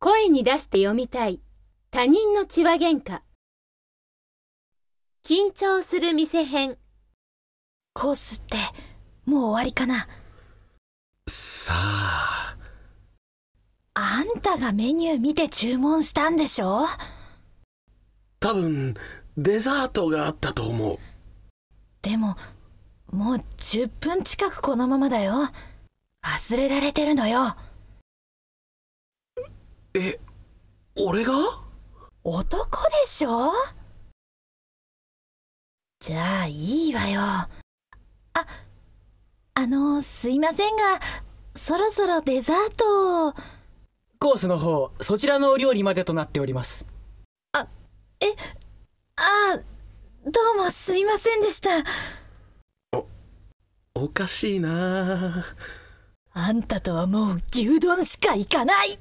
声に出して読みたい他人の血は喧嘩緊張する店編コースってもう終わりかなさああんたがメニュー見て注文したんでしょ多分デザートがあったと思うでももう10分近くこのままだよ忘れられてるのよえ俺が男でしょじゃあいいわよああのすいませんがそろそろデザートをコースの方そちらのお料理までとなっておりますあえあどうもすいませんでしたおおかしいなあんたとはもう牛丼しか行かない